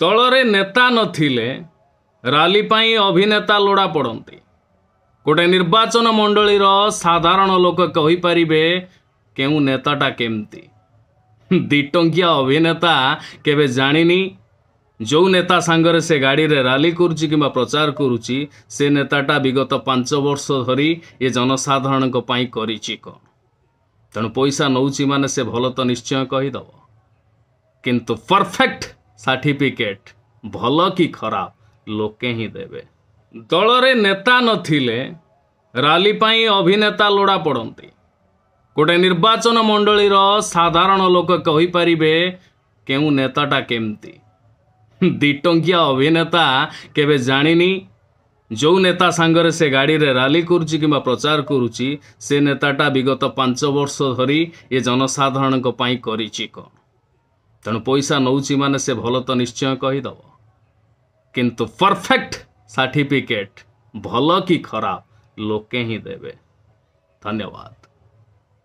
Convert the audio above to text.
ଦଳରେ ନେତା ନଥିଲେ ରାଲି ପାଇଁ ଅଭିନେତା ଲୋଡ଼ା ପଡ଼ନ୍ତି ଗୋଟେ ନିର୍ବାଚନ ମଣ୍ଡଳୀର ସାଧାରଣ ଲୋକ କହିପାରିବେ କେଉଁ ନେତାଟା କେମିତି ଟଙ୍କିଆ ଅଭିନେତା କେବେ ଜାଣିନି ଯେଉଁ ନେତା ସାଙ୍ଗରେ ସେ ଗାଡ଼ିରେ ରାଲି କରୁଛି କିମ୍ବା ପ୍ରଚାର କରୁଛି ସେ ନେତାଟା ବିଗତ ପାଞ୍ଚ ବର୍ଷ ଧରି ଏ ଜନସାଧାରଣଙ୍କ ପାଇଁ କରିଛି କ'ଣ ତେଣୁ ପଇସା ନେଉଛି ମାନେ ସେ ଭଲ ତ ନିଶ୍ଚୟ କହିଦେବ କିନ୍ତୁ ପରଫେକ୍ଟ ସାର୍ଟିଫିକେଟ୍ ଭଲ କି ଖରାପ ଲୋକେ ହିଁ ଦେବେ ଦଳରେ ନେତା ନଥିଲେ ରାଲି ପାଇଁ ଅଭିନେତା ଲୋଡ଼ା ପଡ଼ନ୍ତି ଗୋଟେ ନିର୍ବାଚନ ମଣ୍ଡଳୀର ସାଧାରଣ ଲୋକ କହିପାରିବେ କେଉଁ ନେତାଟା କେମିତି ଦିଟଙ୍କିଆ ଅଭିନେତା କେବେ ଜାଣିନି ଯେଉଁ ନେତା ସାଙ୍ଗରେ ସେ ଗାଡ଼ିରେ ରାଲି କରୁଛି କିମ୍ବା ପ୍ରଚାର କରୁଛି ସେ ନେତାଟା ବିଗତ ପାଞ୍ଚ ବର୍ଷ ଧରି ଏ ଜନସାଧାରଣଙ୍କ ପାଇଁ କରିଛି କ'ଣ तेणु पैसा नौ माने से भल तो निश्चय कहीदब किंतु परफेक्ट सर्टिफिकेट भल कि खराब लोके ही देवे धन्यवाद